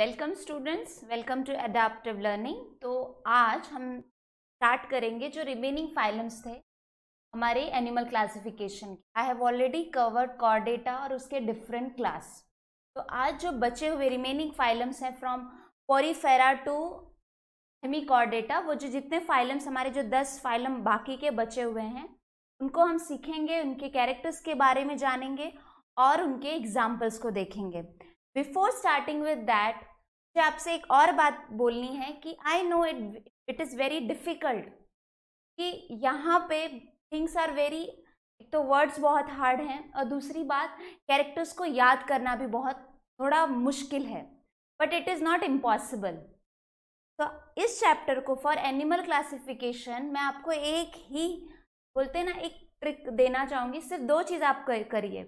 Welcome students welcome to adaptive learning तो आज हम स्टार्ट करेंगे जो रिमेनिंग फाइलम्स थे हमारे एनिमल क्लासिफिकेशन के I have already covered chordata और उसके डिफरेंट क्लास तो आज जो बचे हुए रिमेनिंग फाइलम्स हैं from Porifera to hemichordata वो जो जितने फाइलम्स हमारे जो दस फाइलम बाकी के बचे हुए हैं उनको हम सीखेंगे उनके कैरेक्टर्स के बारे में जानेंगे और उनके एग्जाम्पल्स को देखेंगे बिफोर स्टार्टिंग विद दैट मुझे आपसे एक और बात बोलनी है कि I know it it is very difficult कि यहाँ पे थिंग्स आर वेरी एक तो वर्ड्स बहुत हार्ड हैं और दूसरी बात कैरेक्टर्स को याद करना भी बहुत थोड़ा मुश्किल है but it is not impossible तो इस चैप्टर को फॉर एनिमल क्लासिफिकेशन मैं आपको एक ही बोलते हैं ना एक ट्रिक देना चाहूँगी सिर्फ दो चीज़ आप करिए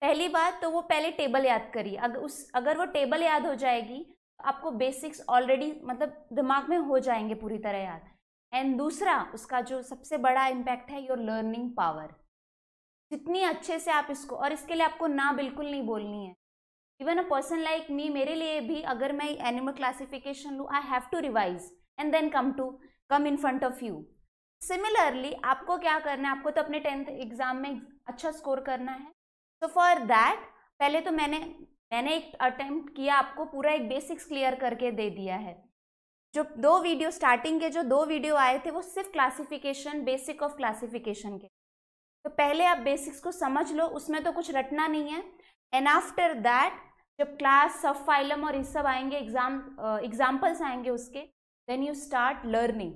पहली बात तो वो पहले टेबल याद करिए अगर उस अगर वो टेबल याद हो जाएगी आपको बेसिक्स ऑलरेडी मतलब दिमाग में हो जाएंगे पूरी तरह याद एंड दूसरा उसका जो सबसे बड़ा इम्पैक्ट है योर लर्निंग पावर जितनी अच्छे से आप इसको और इसके लिए आपको ना बिल्कुल नहीं बोलनी है even a person like me मेरे लिए भी अगर मैं एनिमल क्लासिफिकेशन लूँ I have to revise and then come to come in front of you similarly आपको क्या करना है आपको तो अपने टेंथ एग्जाम में अच्छा स्कोर करना है तो फॉर दैट पहले तो मैंने मैंने एक अटेम्प्ट किया आपको पूरा एक बेसिक्स क्लियर करके दे दिया है जो दो वीडियो स्टार्टिंग के जो दो वीडियो आए थे वो सिर्फ क्लासिफिकेशन बेसिक ऑफ क्लासिफिकेशन के तो पहले आप बेसिक्स को समझ लो उसमें तो कुछ रटना नहीं है एंड आफ्टर दैट जब क्लास सब फाइलम और ये सब आएंगे एग्जाम एग्जाम्पल्स आएंगे उसके देन यू स्टार्ट लर्निंग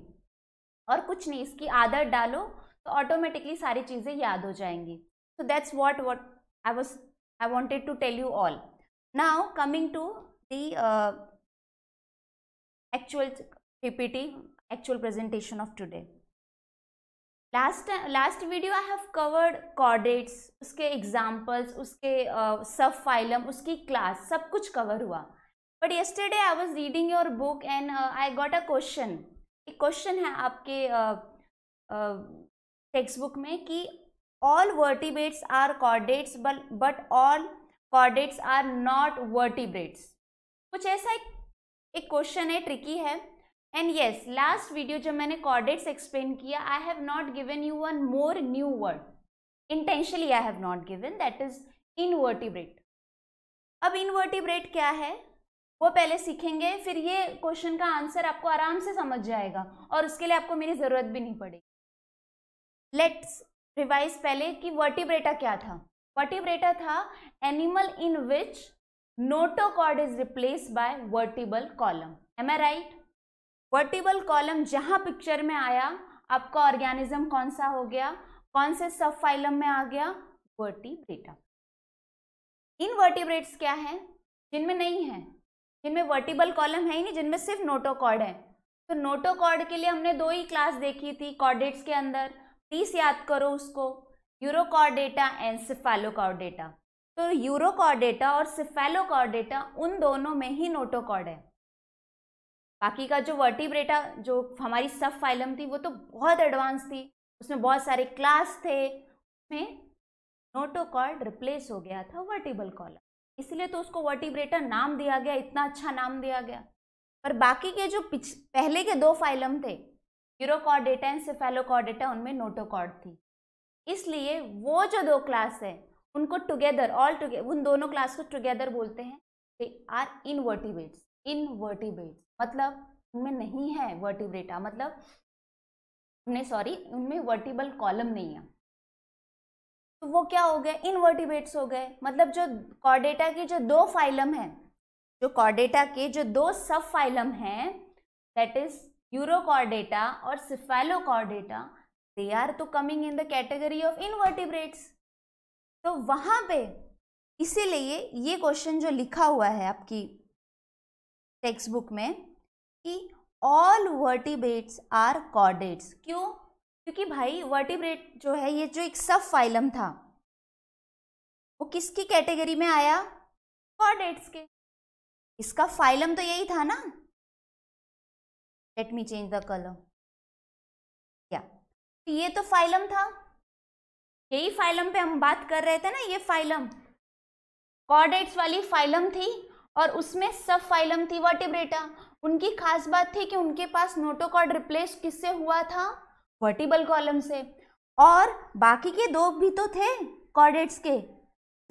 और कुछ नहीं इसकी आदत डालो तो ऑटोमेटिकली सारी चीज़ें याद हो जाएंगी so that's what what I was I wanted to tell you all now coming to the uh, actual ppt actual presentation of today last last video I have covered chordates उसके examples उसके सब uh, phylum उसकी class सब कुछ cover हुआ but yesterday I was reading your book and I got a question एक question है आपके टेक्स्ट uh, बुक uh, में कि all vertebrates are chordates but all chordates are not vertebrates कुछ ऐसा एक एक क्वेश्चन है ट्रिकी है एंड येस लास्ट वीडियो जब मैंने कॉर्डेट्स एक्सप्लेन किया I have not given you one more new word intentionally I have not given that is invertebrate अब इनवर्टिब्रेट क्या है वो पहले सीखेंगे फिर ये क्वेश्चन का आंसर आपको आराम से समझ जाएगा और उसके लिए आपको मेरी ज़रूरत भी नहीं पड़ेगी लेट्स रिवाइज पहले कि वर्टिब्रेटा क्या था वर्टिब्रेटा था animal in which notochord is replace by vertebral column am I right vertebral column जहां पिक्चर में आया आपका ऑर्गेनिज्म कौन सा हो गया कौन से सब फाइलम में आ गया वर्टिब्रेटा इन वर्टिब्रेट्स क्या है जिनमें नहीं है जिनमें वर्टिबल कॉलम है ही नहीं जिनमें सिर्फ नोटोकॉर्ड है तो नोटोकॉर्ड के लिए हमने दो ही क्लास देखी थी कॉर्डेट्स के अंदर प्लीज याद करो उसको यूरोकॉर्डेटा एंड सिफेलोकॉर्डेटा तो यूरोकॉर्डेटा और सिफेलोकॉर्डेटा उन दोनों में ही नोटोकॉर्ड है बाकी का जो वर्टिब्रेटा जो हमारी सब फाइलम थी वो तो बहुत एडवांस थी उसमें बहुत सारे क्लास थे उसमें नोटोकॉर्ड रिप्लेस हो गया था वर्टिबल कॉलम इसलिए तो उसको वर्टिब्रेटा नाम दिया गया इतना अच्छा नाम दिया गया पर बाकी के जो पिछ पहले के दो फाइलम थे यूरोकॉर्डेटा एंड सिफेलोकॉर्डेटा उनमें नोटोकॉर्ड थी इसलिए वो जो दो क्लास है उनको टुगेदर ऑल टुगेदर उन दोनों क्लास को टुगेदर बोलते हैं दे आर इन इनवर्टिब्रेट्स मतलब उनमें नहीं है वर्टिब्रेटा मतलब उन्हें सॉरी उनमें वर्टिबल कॉलम नहीं है तो वो क्या हो गए इनवर्टिबेट्स हो गए मतलब जो कॉर्डेटा के जो दो फाइलम हैं जो कॉर्डेटा के जो दो सब फाइलम हैं दैट इज यूरोकॉर्डेटा और सिफेलोकॉर्डेटा दे आर तो coming in the category of invertebrates तो वहां पे इसीलिए ये क्वेश्चन जो लिखा हुआ है आपकी टेक्स्ट बुक में कि ऑल वर्टिब्रेट्स आर कॉर्डेट्स क्यों क्योंकि भाई वर्टिब्रेट जो है ये जो एक सब फाइलम था वो किसकी कैटेगरी में आया कॉर्डेट्स के इसका फाइलम तो यही था ना let me change the colour ये तो फाइलम था यही फाइलम पे हम बात कर रहे थे ना ये फाइलम कॉर्डेट्स वाली फाइलम थी और उसमें सब फाइलम थी वर्टिब्रेटा उनकी खास बात थी कि उनके पास नोटोकॉर्ड रिप्लेस किससे हुआ था वर्टिबल कॉलम से और बाकी के दो भी तो थे कॉर्डेट्स के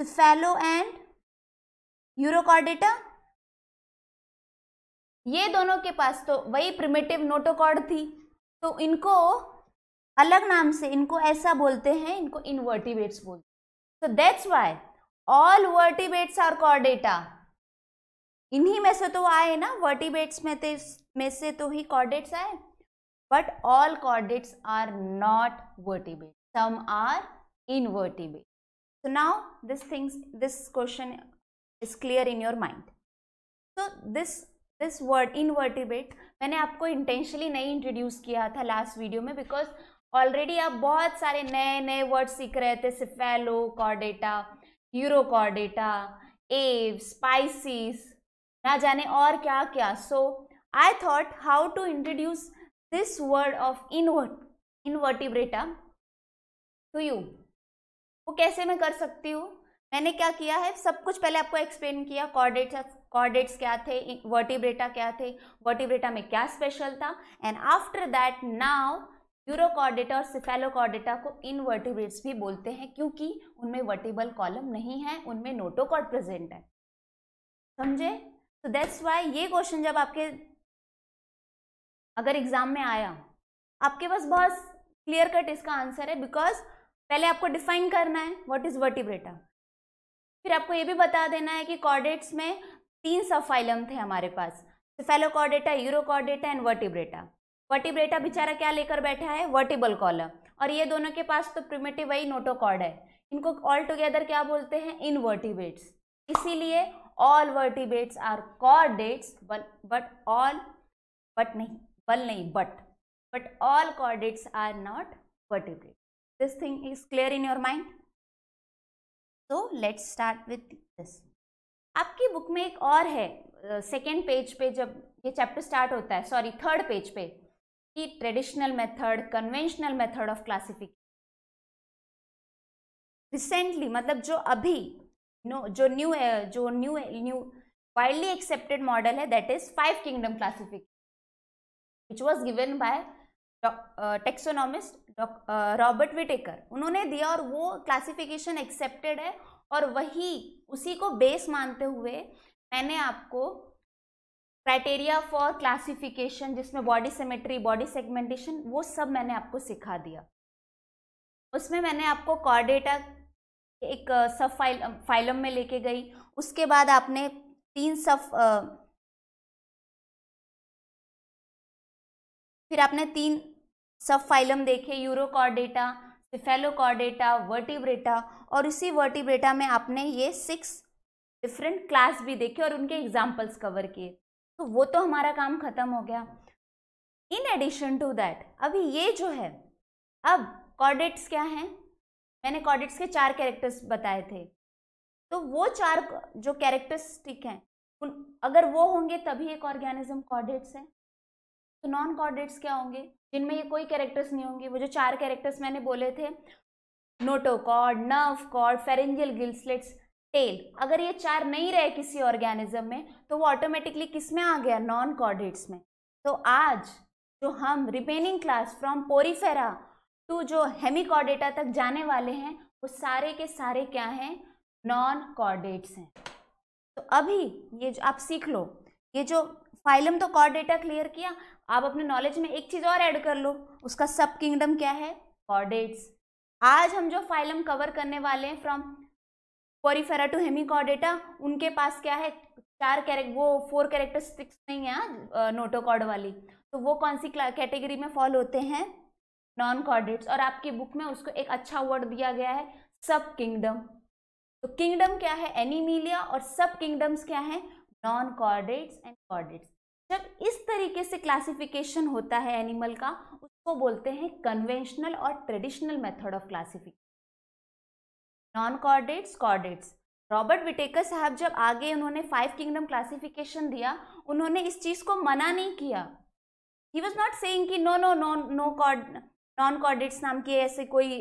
फैलो एंड यूरोकॉर्डेटा ये दोनों के पास तो वही प्रिमेटिव नोटोकॉर्ड थी तो इनको अलग नाम से इनको ऐसा बोलते हैं इनको इनवर्टिबेट्स बोलते हैं so that's why all vertebrates are chordata इन्हीं में से तो आए ना वर्टिबेट्स में ते में से तो ही कॉर्डेट्स आए but all chordates are not vertebrate some are invertebrate so now this things this question is clear in your mind so this this word invertebrate मैंने आपको इंटेंशली नहीं इंट्रोड्यूस किया था लास्ट वीडियो में बिकॉज ऑलरेडी आप बहुत सारे नए नए वर्ड सीख रहे थे सिफेलो कॉर्डेटा यूरोकॉर्डेटा एव स्पाइसिस ना जाने और क्या क्या so I thought how to introduce this word of invert invertebrata to you वो कैसे मैं कर सकती हूँ मैंने क्या किया है सब कुछ पहले आपको एक्सप्लेन किया कॉर्डेटा कॉर्डेट्स क्या थे वर्टिब्रेटा क्या थे वर्टिब्रेटा में क्या स्पेशल था and after that now urochordata और सिफेलोकॉर्डेटा को इनवर्टिब्रेट्स भी बोलते हैं क्योंकि उनमें वर्टिबल कॉलम नहीं है उनमें नोटोकॉर्ड प्रेजेंट है समझे तो दैट्स वाई ये क्वेश्चन जब आपके अगर एग्जाम में आया आपके पास बहुत क्लियर कट इसका आंसर है बिकॉज पहले आपको डिफाइन करना है व्हाट इज वर्टिब्रेटा फिर आपको ये भी बता देना है कि कॉर्डेट्स में तीन सफाइलम थे हमारे पास cephalochordata urochordata and vertebrata vertebrata बेचारा क्या लेकर बैठा है वर्टिबल कॉलम और ये दोनों के पास तो प्रिमेटिव वही नोटोकॉर्ड है इनको ऑल टुगेदर क्या बोलते हैं इन वर्टिबेट्स इसीलिए all vertebrates are chordates but all but नहीं बल नहीं but but all chordates are not vertebrate this thing is clear in your mind तो लेट्स स्टार्ट विथ दिस आपकी बुक में एक और है सेकेंड पेज पे जब ये चैप्टर स्टार्ट होता है सॉरी थर्ड पेज पे की traditional method conventional method of classification recently मतलब जो अभी नो जो न्यू जो new new widely accepted model है that is five kingdom classification which was given by taxonomist Robert Whittaker उन्होंने दिया और वो क्लासिफिकेशन एक्सेप्टेड है और वही उसी को बेस मानते हुए मैंने आपको क्राइटेरिया फॉर क्लासिफिकेशन जिसमें बॉडी सिमेट्री बॉडी सेगमेंटेशन वो सब मैंने आपको सिखा दिया उसमें मैंने आपको कॉर्डेटा एक सब फाइल फाइलम में लेके गई उसके बाद आपने तीन सब फिर आपने तीन सब फाइलम देखे यूरोकॉर्डेटा सिफेलोकॉर्डेटा वर्टिब्रेटा और इसी वर्टिब्रेटा में आपने ये सिक्स डिफरेंट क्लास भी देखे और उनके एग्जाम्पल्स कवर किए तो वो तो हमारा काम खत्म हो गया इन एडिशन टू दैट अभी ये जो है अब कॉर्डेट्स क्या हैं मैंने कॉर्डेट्स के चार कैरेक्टर्स बताए थे तो वो चार जो कैरेक्टरिस्टिक हैं उन अगर वो होंगे तभी एक ऑर्गेनिज्म कॉर्डेट्स है तो नॉन कॉर्डेट्स क्या होंगे जिनमें ये कोई कैरेक्टर्स नहीं होंगे वो जो चार कैरेक्टर्स मैंने बोले थे notochord nerve cord pharyngeal gill slits tail अगर ये चार नहीं रहे किसी ऑर्गेनिज्म में तो वो ऑटोमेटिकली किस में आ गया नॉन कॉर्डेट्स में तो आज जो हम remaining class from Porifera to जो हेमिकॉर्डेटा तक जाने वाले हैं वो सारे के सारे क्या हैं नॉन कॉर्डेट्स हैं तो अभी ये जो आप सीख लो ये जो फाइलम तो कॉर्डेटा क्लियर किया आप अपने नॉलेज में एक चीज़ और ऐड कर लो उसका सब किंगडम क्या है कॉर्डेट्स आज हम जो फाइलम कवर करने वाले हैं फ्रॉम पोरीफेरा टू हेमिकॉर्डेटा उनके पास क्या है चार कैरेक्ट वो फोर कैरेक्टरिस्टिक्स नहीं है नोटोकॉर्ड वाली तो वो कौन सी कैटेगरी में फॉल होते हैं नॉन कॉर्डेट्स और आपकी बुक में उसको एक अच्छा वर्ड दिया गया है सब किंगडम तो किंगडम क्या है एनीमीलिया और सब किंगडम्स क्या है नॉन कॉर्डेट्स एंड कॉर्डेट्स जब इस तरीके से क्लासिफिकेशन होता है एनिमल का उसको बोलते हैं कन्वेंशनल और traditional method of classification non chordates chordates Robert Whittaker साहब जब आगे उन्होंने फाइव किंगडम क्लासिफिकेशन दिया उन्होंने इस चीज़ को मना नहीं किया ही वॉज नॉट सेइंग कि no no no no chord non chordates नाम के ऐसे कोई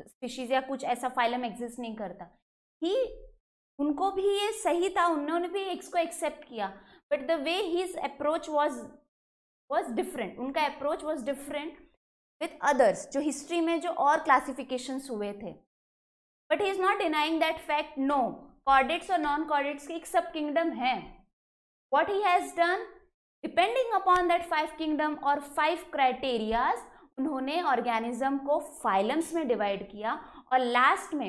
स्पीशीज या कुछ ऐसा फाइलम एग्जिस्ट नहीं करता ही उनको भी ये सही था उन्होंने भी इसको एक्सेप्ट किया but the way his approach was was different उनका approach was different with others जो हिस्ट्री में जो और क्लासिफिकेशंस हुए थे but he is not denying that fact no chordates और नॉन कॉर्डेट्स की एक सब किंगडम है what he has done depending upon that five kingdom और फाइव क्राइटेरियाज उन्होंने ऑर्गेनिज्म को फाइलम्स में डिवाइड किया और लास्ट में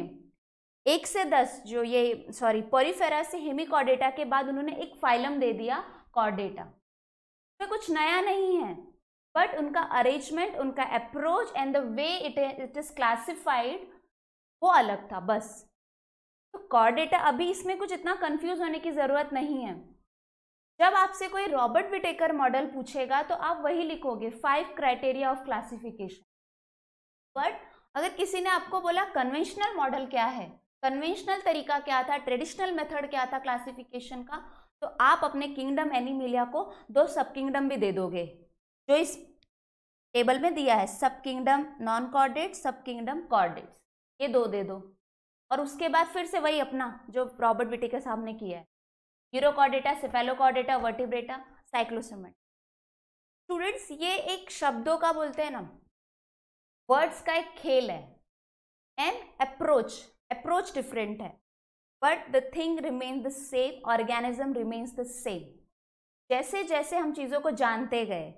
एक से दस जो ये सॉरी पोरीफेरा से हेमिकॉर्डेटा के बाद उन्होंने एक फाइलम दे दिया कॉर्डेटा उसमें तो कुछ नया नहीं है बट उनका अरेंजमेंट उनका approach and the way it it is classified वो अलग था बस तो कॉर डेटा अभी इसमें कुछ इतना कंफ्यूज होने की ज़रूरत नहीं है जब आपसे कोई रॉबर्ट विटेकर मॉडल पूछेगा तो आप वही लिखोगे five criteria of classification but अगर किसी ने आपको बोला कन्वेंशनल मॉडल क्या है कन्वेंशनल तरीका क्या था ट्रेडिशनल मेथड क्या था क्लासिफिकेशन का तो आप अपने किंगडम एनिमिलिया को दो सब किंगडम भी दे दोगे जो इस टेबल में दिया है sub kingdom non chordate sub kingdom chordates ये दो दे दो और उसके बाद फिर से वही अपना जो रॉबर्ट बिटी साहब ने किया है यूरोकॉर्डेटा सिफेलोकॉडेटा वर्टिब्रेटा साइक्लोसिमेंट स्टूडेंट्स ये एक शब्दों का बोलते हैं ना वर्ड्स का एक खेल है एंड अप्रोच अप्रोच डिफरेंट है but the thing remains the same organism remains the same जैसे जैसे हम चीज़ों को जानते गए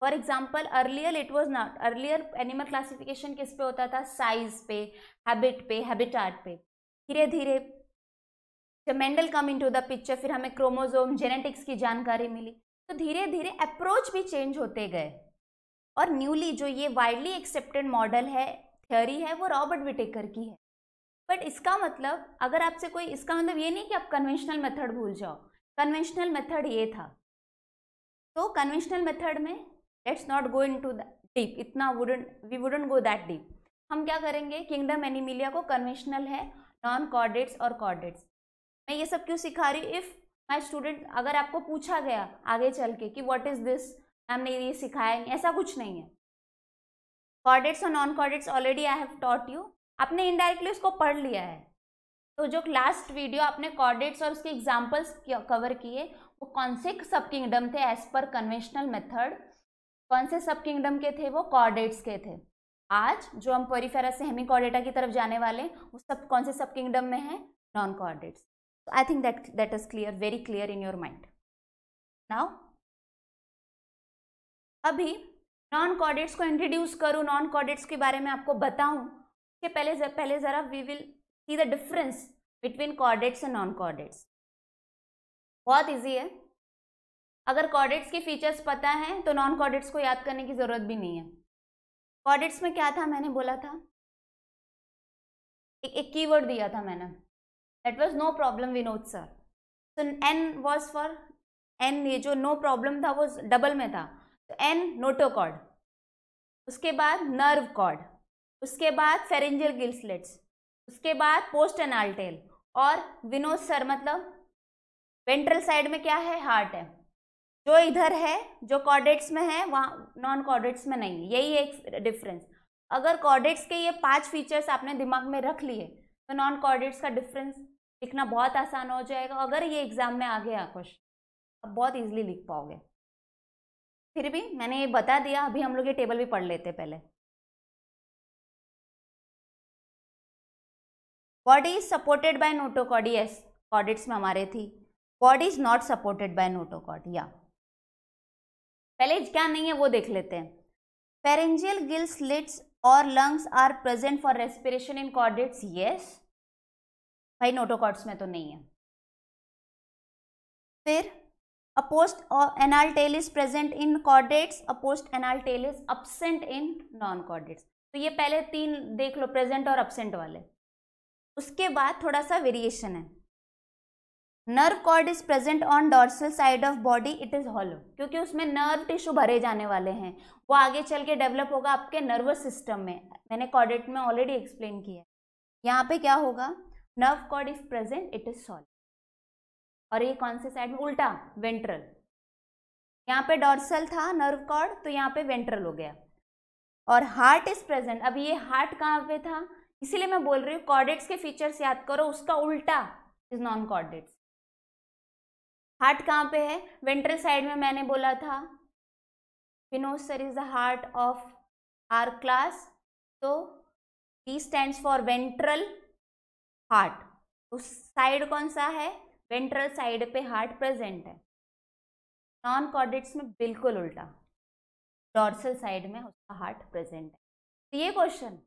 for example earlier it was not earlier animal classification किस पे होता था साइज पे हैबिट पे हैबिटाट पे धीरे धीरे Mendel come in to the picture फिर हमें क्रोमोजोम जेनेटिक्स की जानकारी मिली तो धीरे धीरे अप्रोच भी चेंज होते गए और न्यूली जो ये वाइडली एक्सेप्टेड मॉडल है थ्योरी है वो रॉबर्ट विटेकर की है बट इसका मतलब अगर आपसे कोई इसका मतलब ये नहीं कि आप कन्वेंशनल मेथड भूल जाओ कन्वेंशनल मेथड ये था तो कन्वेंशनल मेथड में let's not go in to deep इतना wouldn't we wouldn't go that deep हम क्या करेंगे किंगडम एनिमिलिया को कन्वेंशनल है नॉन कॉर्डेट्स और कॉर्डेट्स मैं ये सब क्यों सिखा रही इफ़ माई स्टूडेंट अगर आपको पूछा गया आगे चल के कि व्हाट इज़ दिस मैम ने ये सिखाया नहीं ऐसा कुछ नहीं है कॉर्डेट्स और non chordates already I have taught you आपने इनडायरेक्टली उसको पढ़ लिया है तो जो लास्ट वीडियो आपने कॉर्डेट्स और उसके एग्जाम्पल्स कवर किए वो कौन से सब किंगडम थे एज पर कन्वेंशनल मेथड कौन से सब किंगडम के थे वो कॉर्डेट्स के थे आज जो हम पोरीफेरा से हेमी कॉर्डेटा की तरफ जाने वाले वो सब कौन से सब किंगडम में है non chordates I think that that is clear very clear in your mind now अभी नॉन कॉर्डेट्स को इंट्रोड्यूस करूँ नॉन कॉर्डेट्स के बारे में आपको बताऊँ उसके पहले जर, पहले ज़रा we will see the difference between chordates and non chordates बहुत ईजी है अगर कॉडिट्स के फीचर्स पता हैं तो नॉन कॉडिट्स को याद करने की ज़रूरत भी नहीं है कॉडिट्स में क्या था मैंने बोला था एक एक कीवर्ड दिया था मैंने that was no problem Vinod sir तो एन वॉज फॉर एन ये जो नो प्रॉब्लम था वो डबल में था तो एन नोटोकॉर्ड उसके बाद नर्व कॉर्ड उसके बाद फेरेंजियल गिल्सलेट्स उसके बाद पोस्ट एनाल्टेल और विनोद सर मतलब वेंट्रल साइड में क्या है हार्ट है जो इधर है जो कॉर्डेट्स में है वहाँ नॉन कॉर्डेट्स में नहीं है यही एक डिफरेंस अगर कॉर्डेट्स के ये पांच फीचर्स आपने दिमाग में रख लिए तो नॉन कॉर्डेट्स का डिफरेंस लिखना बहुत आसान हो जाएगा अगर ये एग्जाम में आ गया क्वेश्चन आप बहुत ईजिली लिख पाओगे फिर भी मैंने ये बता दिया अभी हम लोग ये टेबल भी पढ़ लेते पहले body is supported by notochord as chordates में हमारे थी body is not supported by notochord या पहले क्या नहीं है वो देख लेते हैं पेरेंजियल गिल्स लिट्स और lungs are present for respiration in chordates yes भाई नोटोकॉर्ड्स में तो नहीं है फिर a post anal tail is present in chordates a post anal tail is absent in non chordates तो ये पहले तीन देख लो प्रेजेंट और अपसेंट वाले उसके बाद थोड़ा सा वेरिएशन है nerve cord is present on dorsal side of body it is hollow क्योंकि उसमें नर्व टिश्यू भरे जाने वाले हैं वो आगे चल के डेवलप होगा आपके नर्वस सिस्टम में मैंने कॉर्डेट में ऑलरेडी एक्सप्लेन किया है यहाँ पे क्या होगा nerve cord is present it is solid और ये कौन से साइड में उल्टा वेंट्रल यहाँ पे डॉर्सल था नर्व कॉर्ड तो यहाँ पे वेंट्रल हो गया और हार्ट इज प्रेजेंट अब ये हार्ट कहाँ पे था इसीलिए मैं बोल रही हूँ कॉर्डेट्स के फीचर्स याद करो उसका उल्टा इज नॉन कॉर्डेट्स हार्ट कहाँ पे है वेंट्रल साइड में मैंने बोला था Vinod sir is the heart of our class तो T stands for ventral heart उस साइड कौन सा है वेंट्रल साइड पे हार्ट प्रेजेंट है नॉन कॉर्डिट्स में बिल्कुल उल्टा डॉर्सल साइड में उसका हार्ट प्रेजेंट है तो ये क्वेश्चन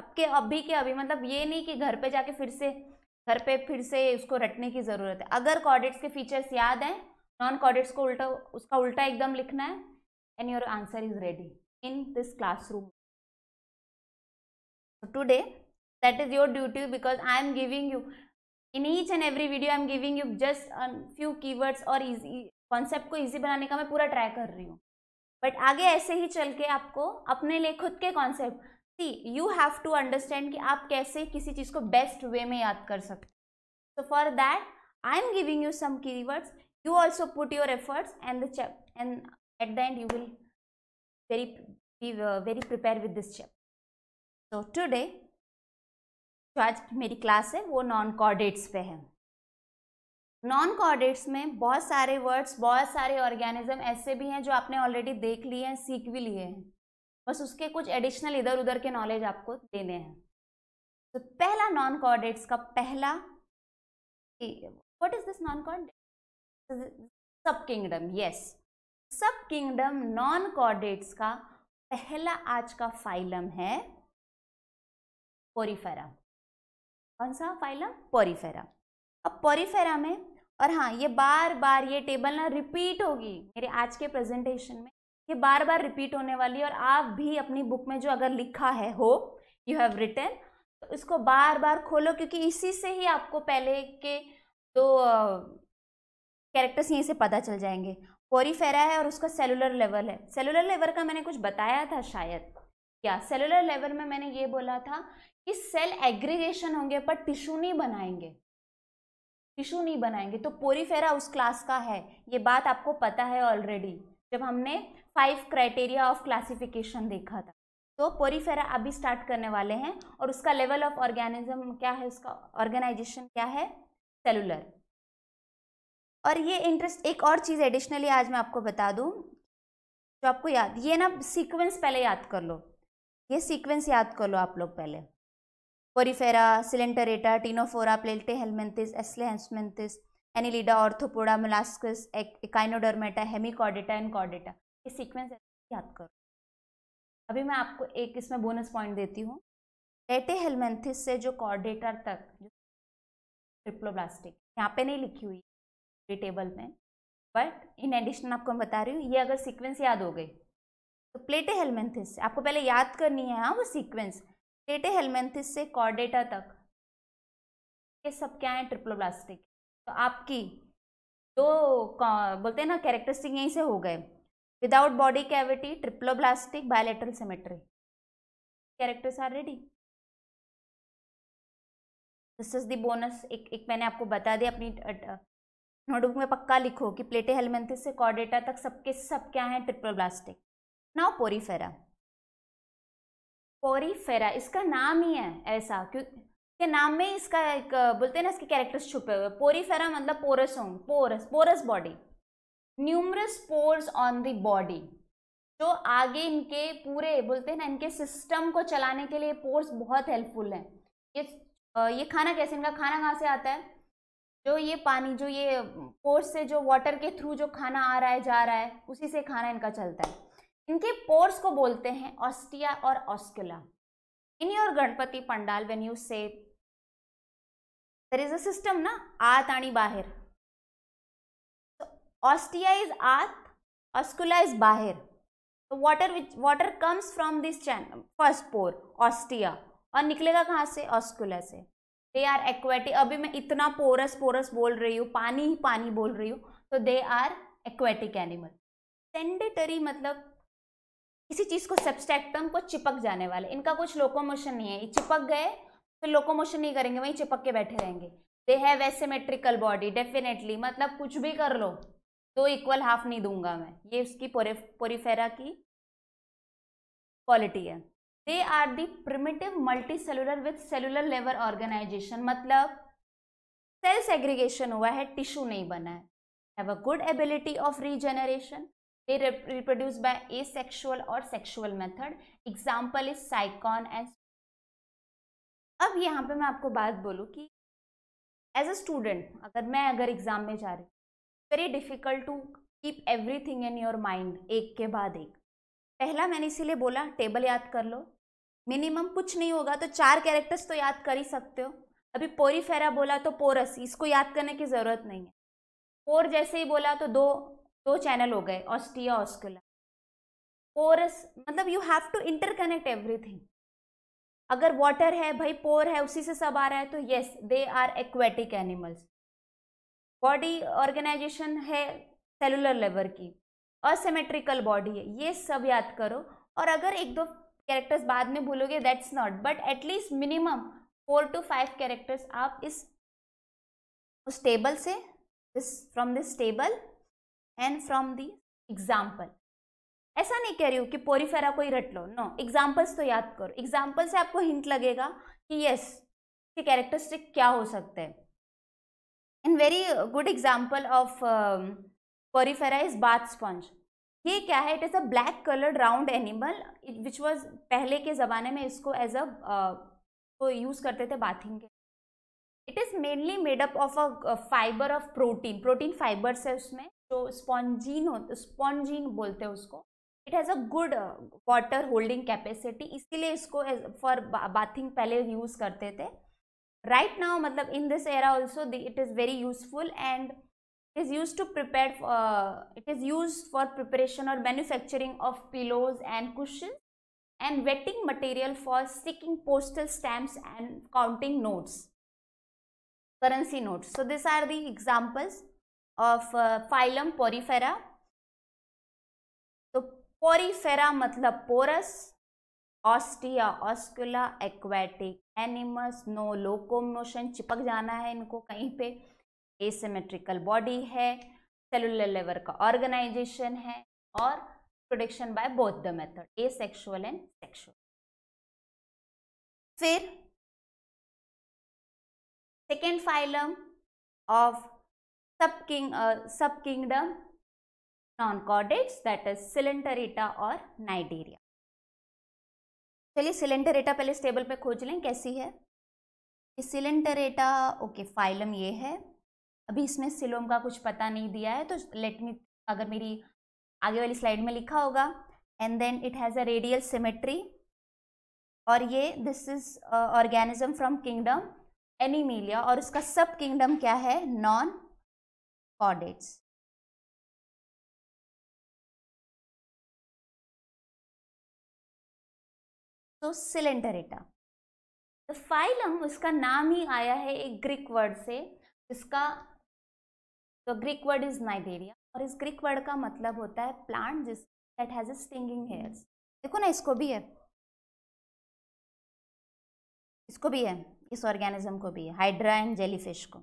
आपके अभी के अभी मतलब ये नहीं कि घर पे जाके फिर से घर पे फिर से उसको रटने की ज़रूरत है अगर कॉडिट्स के फीचर्स याद हैं नॉन कॉडिट्स को उल्टा उसका उल्टा एकदम लिखना है and your answer is ready in this classroom today that is your duty because I am giving you in each and every video I am giving you just few key words और easy concept को easy बनाने का मैं पूरा try कर रही हूँ but आगे ऐसे ही चल के आपको अपने लिए खुद के concept see you have to understand कि आप कैसे किसी चीज़ को बेस्ट वे में याद कर सकते so for that I am giving you some key words you also put your efforts and the chap and at the end you will very be very prepare with this chapter. So today uh, जो आज मेरी class है वो non chordates पे है non chordates में बहुत सारे वर्ड्स बहुत सारे ऑर्गेनिज्म ऐसे भी हैं जो आपने ऑलरेडी देख लिए हैं सीख भी लिए हैं बस उसके कुछ एडिशनल इधर उधर के नॉलेज आपको देने हैं तो पहला नॉन कॉर्डेट्स का पहला what is this non chordate sub kingdom yes sub kingdom non chordates का पहला आज का फाइलम है पोरीफेरा कौन सा फाइलम पोरीफेरा अब पोरीफेरा में और हाँ ये बार बार ये टेबल ना रिपीट होगी मेरे आज के प्रेजेंटेशन में ये बार बार रिपीट होने वाली है और आप भी अपनी बुक में जो अगर लिखा है हो यू हैव रिटर्न तो इसको बार बार खोलो क्योंकि इसी से ही आपको पहले के दो कैरेक्टर्स यहीं से पता चल जाएंगे पोरीफेरा है और उसका सेलुलर लेवल है सेलुलर लेवल का मैंने कुछ बताया था शायद क्या सेलुलर लेवल में मैंने ये बोला था कि सेल एग्रीगेशन होंगे पर टिश्यू नहीं बनाएंगे टिश्यू नहीं बनाएंगे तो पोरीफेरा उस क्लास का है ये बात आपको पता है ऑलरेडी जब हमने फाइव क्राइटेरिया ऑफ क्लासिफिकेशन देखा था तो पोरीफेरा अभी स्टार्ट करने वाले हैं और उसका लेवल ऑफ ऑर्गेनिज्म क्या है उसका ऑर्गेनाइजेशन क्या है सेलुलर और ये इंटरेस्ट एक और चीज़ एडिशनली आज मैं आपको बता दूँ जो आपको याद ये ना सीक्वेंस पहले याद कर लो ये सीक्वेंस याद कर लो आप लोग पहले porifera coelenterata ctenophora platyhelminthes aschelminthes annelida arthropoda mollusca echinodermata hemichordata and कॉडेटा ये सीक्वेंस याद करो अभी मैं आपको एक इसमें बोनस पॉइंट देती हूँ लेटे हेलमेंथिस से जो कॉर्डेटर तक जो ट्रिप्लोब्लास्टिक यहाँ पे नहीं लिखी हुई ये टेबल में बट इन एडिशन आपको मैं बता रही हूँ ये अगर सीक्वेंस याद हो गई तो प्लेटे हेलमेंथिस आपको पहले याद करनी है हाँ वो सीक्वेंस प्लेटे हेलमेंथिस से कॉर्डेटा तक ये सब क्या है ट्रिप्लोब्लास्टिक तो आपकी दो बोलते हैं ना कैरेक्टरिस्टिक यहीं से हो गए without body cavity triploblastic bilateral symmetry characters are ready this is the bonus एक एक मैंने आपको बता दिया अपनी नोटबुक में पक्का लिखो कि प्लेटे हेलमेंथिस से कॉर्डेटा तक सबके सब क्या है triploblastic now porifera porifera इसका नाम ही है ऐसा क्योंकि नाम में इसका एक बोलते हैं ना इसके कैरेक्टर्स छुपे हुए पोरीफेरा मतलब पोरस होंगे porous porous body numerous pores on the body जो आगे इनके पूरे बोलते हैं ना इनके सिस्टम को चलाने के लिए पोर्स बहुत हेल्पफुल हैं ये ये खाना कैसे इनका खाना कहाँ से आता है जो ये पानी जो ये पोर्स से जो वाटर के थ्रू जो खाना आ रहा है जा रहा है उसी से खाना इनका चलता है इनके पोर्स को बोलते हैं ऑस्टिया और oscula in your Ganpati pandal when you say system ना a system na ostia is आत ऑस्कुला इज बाहर तो water which water comes from this channel first pore ostia और निकलेगा कहाँ से ऑस्कुला से दे आर एक्वेटिक अभी मैं इतना पोरस पोरस बोल रही हूँ पानी ही पानी बोल रही हूँ तो they are aquatic animal sedentary मतलब किसी चीज़ को सब्सट्रैक्टम को चिपक जाने वाले इनका कुछ लोकोमोशन नहीं है ये चिपक गए तो लोकोमोशन नहीं करेंगे वहीं चिपक के बैठे रहेंगे they have asymmetrical body definitely मतलब कुछ भी कर लो तो इक्वल हाफ नहीं दूंगा मैं ये उसकी पोरीफेरा की क्वालिटी है they are the primitive multi cellular with cellular level organisation मतलब सेल सेग्रीगेशन हुआ है टिश्यू नहीं बना है have a good ability of they reproduce by asexual और sexual method example is sycon and अब यहाँ पे मैं आपको बात बोलूँ कि एज अ स्टूडेंट अगर मैं अगर एग्ज़ाम में जा रही हूँ very difficult to keep everything in your mind एक के बाद एक पहला मैंने इसीलिए बोला टेबल याद कर लो मिनिमम कुछ नहीं होगा तो चार कैरेक्टर्स तो याद कर ही सकते हो अभी पोरी फेरा बोला तो पोरस इसको याद करने की ज़रूरत नहीं है पोर जैसे ही बोला तो दो दो चैनल हो गए ऑस्टिया ऑस्कुलर पोरस मतलब you have to interconnect everything अगर वाटर है भाई पोर है उसी से सब आ रहा है तो yes they are aquatic animals body organisation है सेलुलर लेवर की असिमेट्रिकल बॉडी है ये सब याद करो और अगर एक दो कैरेक्टर्स बाद में भूलोगे that's not but at least minimum four to five characters आप इस उस टेबल से this from this table and from the example ऐसा नहीं कह रही हूँ कि पोरीफेरा को ही रट लो नो एग्जाम्पल्स तो याद करो एग्जाम्पल से आपको हिंट लगेगा कि यस ये कैरेक्टर्स क्या हो सकते हैं in very good example of porifera is bath sponge ये क्या है it is a black coloured round animal which was पहले के ज़माने में इसको एज अ uh, तो यूज़ करते थे बाथिंग के it is mainly made up of a fibre of protein protein fibres है उसमें जो स्पॉन्जीन हो स्पॉन्जीन बोलते हैं उसको it has a good water holding capacity इसीलिए इसको फॉर बाथिंग पहले यूज़ करते थे right now matlab in this era also the, it is very useful and is used to prepare for, uh, it is used for preparation or manufacturing of pillows and cushions and wetting material for sticking postal stamps and counting notes currency notes so these are the examples of uh, phylum porifera so porifera matlab porous ostia oscula aquatic animals no locomotion चिपक जाना है इनको कहीं पे एसेमेट्रिकल body है cellular लेवर का organisation है और production by both the method asexual and sexual फिर second phylum of sub king sub kingdom non chordates that is coelenterata और नाइडेरिया चलिए सिलेंडर सिलेंडरेटा पहले इस टेबल पे खोज लें कैसी है इस एटा ओके फाइलम ये है अभी इसमें सिलोम का कुछ पता नहीं दिया है तो लेट मी अगर मेरी आगे वाली स्लाइड में लिखा होगा and then it has a radial symmetry और ये this is organism from kingdom animalia और उसका सब किंगडम क्या है नॉन ऑडिट्स तो सिलेंडरेटा तो फाइलम इसका नाम ही आया है एक ग्रीक वर्ड से इसका तो ग्रीक वर्ड इज नाइबेरिया और इस ग्रीक वर्ड का मतलब होता है प्लांट जिस दैट हैज़ स्टिंगिंग हेयर्स देखो ना इसको भी है इसको भी है इस ऑर्गेनिज्म को भी है हाइड्रा एंड जेलीफिश को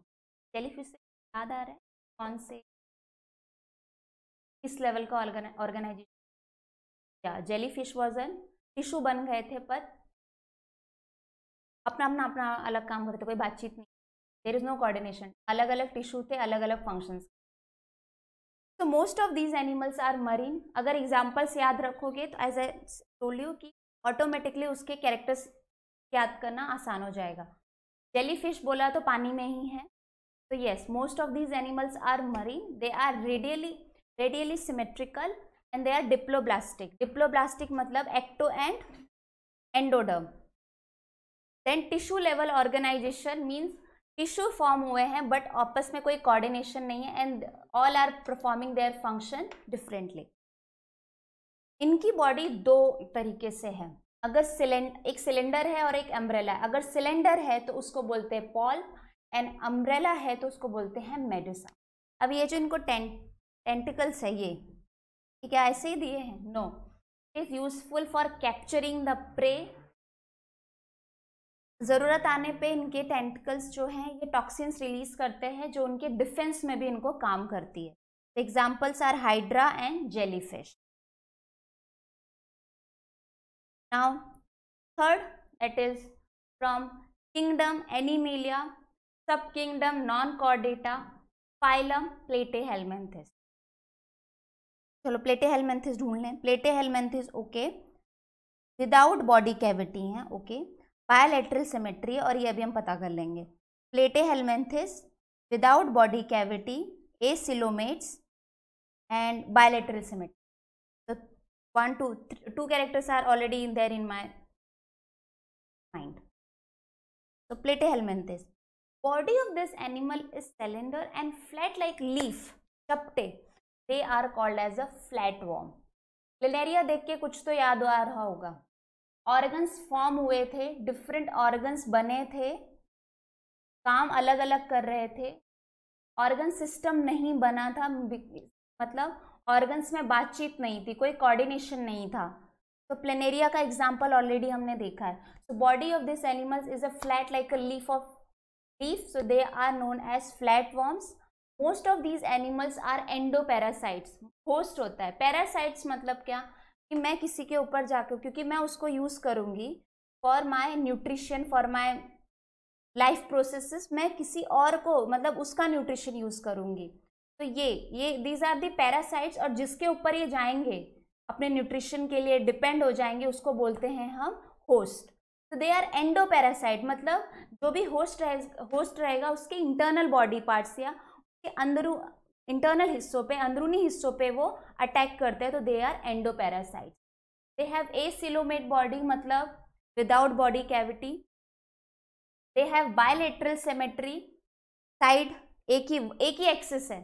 जेलीफिश से याद आ रहा है कौन से किस लेवल का ऑर्गेनाइजेशन या जेलीफिश वॉज एन टिशू बन गए थे पर अपना अपना अपना अलग काम करते कोई बातचीत नहीं देर इज़ नो कोऑर्डिनेशन अलग अलग टिश्यू थे अलग अलग फंक्शन तो most of these animals are marine अगर एग्जाम्पल्स याद रखोगे तो as a tool you automatically उसके कैरेक्टर्स याद करना आसान हो जाएगा जेलीफिश फिश बोला तो पानी में ही है तो yes most of these animals are marine they are radially radially symmetrical and they are diploblastic diploblastic मतलब ecto and endoderm then tissue level organisation means tissue form हुए हैं बट आपस में कोई कॉर्डिनेशन नहीं है and all are performing their function differently इनकी body दो तरीके से है अगर सिलेंडर एक सिलेंडर है और एक अम्ब्रेला है अगर सिलेंडर है तो उसको बोलते हैं पॉल एंड अम्ब्रेला है तो उसको बोलते हैं मेडिसा अब ये जो इनको टेंट टेंटिकल्स है ये ठीक है ऐसे ही दिए हैं no is useful for capturing the prey ज़रूरत आने पे इनके टेंटिकल्स जो हैं ये टॉक्सिन्स रिलीज करते हैं जो उनके डिफेंस में भी इनको काम करती है examples are hydra and jellyfish now third that is from kingdom animalia sub kingdom non chordata phylum platyhelminthes चलो प्लेटे हेलमेंथिस ढूंढ लें platyhelminthes okay without body cavity हैं ओके बायोलेट्रल सिमेट्री और ये अभी हम पता कर लेंगे platyhelminthes without body cavity acoelomates and bilateral symmetry तो one two two characters are already in there in my तो platyhelminthes body of this animal is cylinder and flat like leaf chapte. They are called as a flat worm planaria देख के कुछ तो याद आ रहा होगा organs form हुए थे डिफरेंट ऑर्गन्स बने थे काम अलग अलग कर रहे थे ऑर्गन सिस्टम नहीं बना था मतलब ऑर्गन्स में बातचीत नहीं थी कोई कोऑर्डिनेशन नहीं था तो प्लेनेरिया का एग्जाम्पल ऑलरेडी हमने देखा है so body of this animals is a flat like a leaf of leaf so they are known as flat worms most of these animals are endoparasites host होता है parasites मतलब क्या कि मैं किसी के ऊपर जाकर क्योंकि मैं उसको यूज़ करूँगी for my nutrition for my life processes मैं किसी और को मतलब उसका न्यूट्रिशन यूज़ करूँगी तो ये ये दीज आर दी पैरासाइट्स और जिसके ऊपर ये जाएंगे अपने न्यूट्रिशन के लिए डिपेंड हो जाएंगे उसको बोलते हैं हम होस्ट तो दे आर एंडो पैरासाइट मतलब जो भी होस्ट रहे होस्ट रहेगा उसके इंटरनल बॉडी पार्ट्स या अंदर इंटरनल हिस्सों पे अंदरूनी हिस्सों पे वो अटैक करते हैं तो they are endoparasite they have acoelomate body मतलब without body cavity they have bilateral symmetry side एक ही एक ही एक्सेस है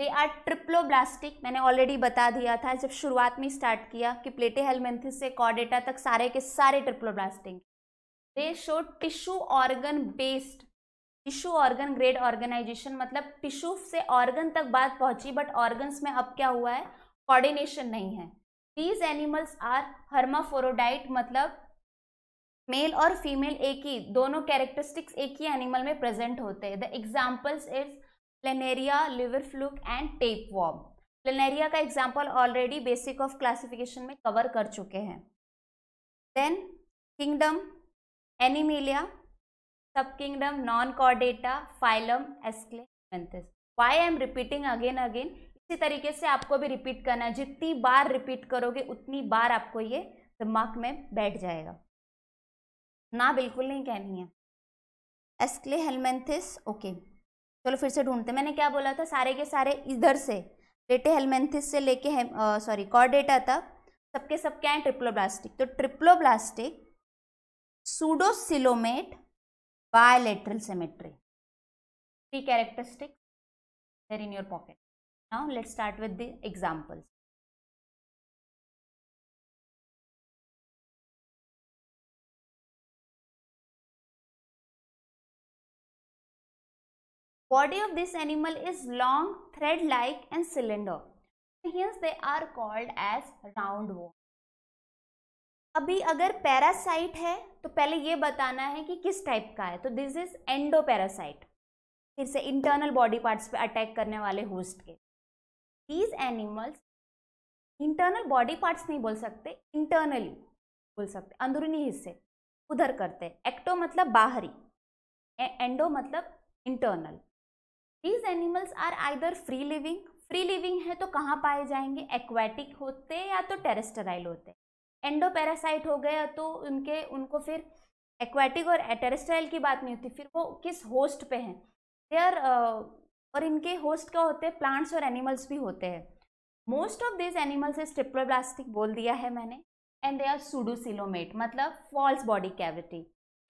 दे आर ट्रिप्लोब्लास्टिक मैंने ऑलरेडी बता दिया था जब शुरुआत में स्टार्ट किया कि प्लेटे हेलमेंथिस से कॉडेटा तक सारे के सारे triploblastic they show tissue organ based tissue organ grade organisation मतलब टिश्यू से ऑर्गन तक बात पहुंची बट ऑर्गन्स में अब क्या हुआ है कोऑर्डिनेशन नहीं है दीज एनिमल्स आर हर्माफोरोडाइट मतलब मेल और फीमेल एक ही दोनों कैरेक्टरिस्टिक्स एक ही एनिमल में प्रेजेंट होते हैं the examples is planaria liver fluke and tapeworm planaria का example already basic of classification में कवर कर चुके हैं देन किंगडम एनिमिलिया सब kingdom non chordata phylum asclepianthus. Why I am repeating again again इसी तरीके से आपको भी रिपीट करना है जितनी बार रिपीट करोगे उतनी बार आपको ये दिमाग में बैठ जाएगा ना बिल्कुल नहीं कहनी है एस्क्ले हेलमेंथिस ओके चलो फिर से ढूंढते मैंने क्या बोला था सारे के सारे इधर से लेटे हेलमेंथिस से लेके सॉरी कॉर्डेटा तक सबके सब क्या है ट्रिप्लोब्लास्टिक तो triploblastic pseudocoelomate bilateral symmetry. Three characteristics, they're in your pocket. Now let's start with the examples. Body of this animal is long, thread-like and cylinder. Hence they are called as roundworm. अभी अगर parasite है तो पहले ये बताना है कि किस टाइप का है तो दिस इज एंडो पैरासाइट फिर से इंटरनल बॉडी पार्ट्स पे अटैक करने वाले होस्ट के these animals internal body parts नहीं बोल सकते इंटरनली बोल सकते अंदरूनी हिस्से उधर करते एक्टो मतलब बाहरी एंडो मतलब internal these animals are either free living free living है तो कहाँ पाए जाएंगे एक्वेटिक होते या तो टेरेस्टराइल होते एंडोपैरासाइट हो गया तो उनके उनको फिर एक्वाटिक और एटेरेस्टाइल की बात नहीं होती फिर वो किस होस्ट पे हैं देयर uh, और इनके होस्ट क्या होते हैं प्लांट्स और एनिमल्स भी होते हैं most of this animals is triploblastic बोल दिया है मैंने एंड दे आर सूडोसिलोमेट मतलब false body cavity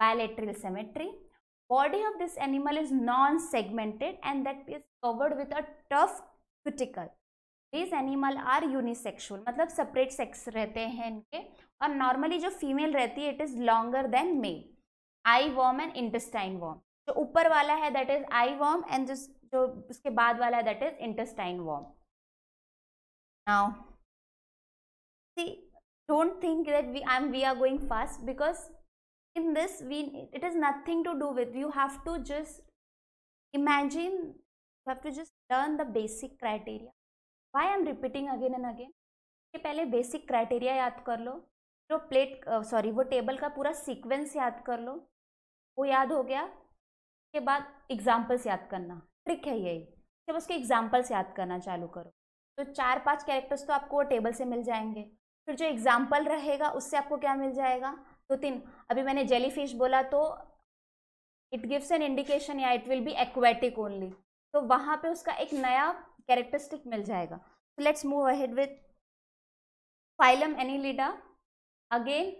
bilateral symmetry body of this animal is non segmented and that is covered with a tough critical this animal are unisexual मतलब separate sex रहते हैं इनके और नॉर्मली जो female रहती है it is longer than male eye worm and intestine worm जो ऊपर वाला है that is eye worm and जो जो उसके बाद वाला है that is intestine worm now see don't think that we I am we are going fast because in this we it is nothing to do with you have to just imagine you have to just learn the basic criteria why I am repeating again and again कि पहले basic criteria याद कर लो जो plate sorry वो table का पूरा sequence याद कर लो वो याद हो गया उसके बाद एग्जाम्पल्स याद करना ट्रिक है यही जब उसके एग्जाम्पल्स याद करना चालू करो तो चार पांच कैरेक्टर्स तो आपको वो टेबल से मिल जाएंगे फिर जो एग्जाम्पल रहेगा उससे आपको क्या मिल जाएगा दो तो तीन अभी मैंने जेली फिश बोला तो इट गिव्स एन इंडिकेशन या it will be aquatic only तो वहाँ पे उसका एक नया कैरेक्टरिस्टिक मिल जाएगा so let's move ahead with phylum Annelida again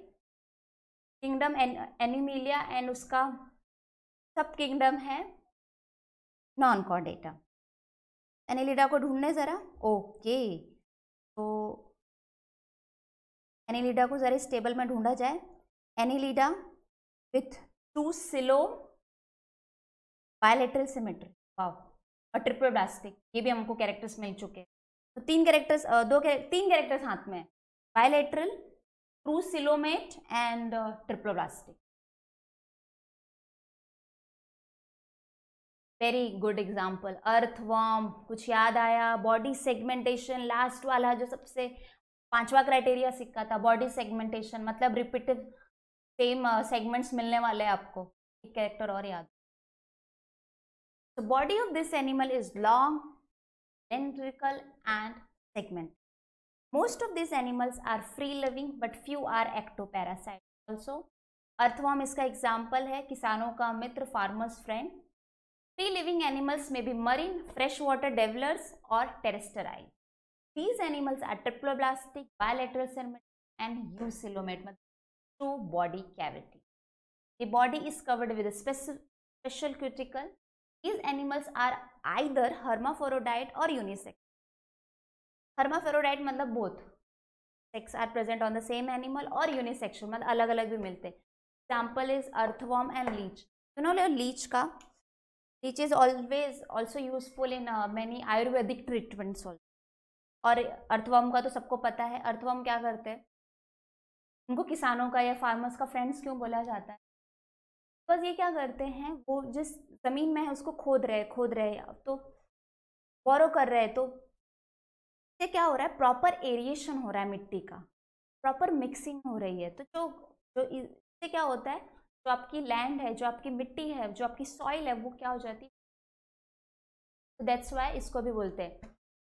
kingdom Animalia and उसका सब किंगडम है नॉन कॉर्डेटा एनिलिडा को ढूंढने ज़रा ओके तो एनिलिडा को ज़रा स्टेबल में ढूंढा जाए एनिलिडा विथ टू सिलो बायोलेट्रल सिमेट्री वाह और ट्रिपल ब्लास्टिक ये भी हमको कैरेक्टर्स मिल चुके हैं तो तीन कैरेक्टर्स दो तीन कैरेक्टर्स हाथ में है bilateral coelomate and triploblastic very good example earthworm कुछ याद आया बॉडी सेगमेंटेशन लास्ट वाला जो सबसे पांचवा क्राइटेरिया सीखा था बॉडी सेगमेंटेशन मतलब रिपीटिव सेम सेगमेंट्स मिलने वाले हैं आपको एक कैरेक्टर और याद The body of this animal is long, cylindrical, and segmented. Most of these animals are free living, but few are ectoparasites. Also, earthworm is an example hai, kisano ka mitra farmer's friend. Free living animals may be marine, freshwater devilers, or terrestrials. These animals are triploblastic, bilateral cellulite, and u-shaped eucellulite, true body cavity. The body is covered with a special cuticle These animals are either hermaphrodite or unisex. Hermaphrodite मतलब both sex are present on the same animal or unisexual मतलब अलग अलग भी मिलते Example is earthworm and leech. You know leech का leech is always also useful in uh, many Ayurvedic treatments also. और earthworm का तो सबको पता है अर्थवर्म क्या करते हैं उनको किसानों का या फार्मर्स का फ्रेंड्स क्यों बोला जाता है बस ये क्या करते हैं वो जिस ज़मीन में है उसको खोद रहे खोद रहे अब तो बोरो कर रहे तो इससे क्या हो रहा है प्रॉपर एरिएशन हो रहा है मिट्टी का प्रॉपर मिक्सिंग हो रही है तो जो जो इससे क्या होता है जो आपकी लैंड है जो आपकी मिट्टी है जो आपकी सॉइल है वो क्या हो जाती है दैट्स तो वाई इसको भी बोलते हैं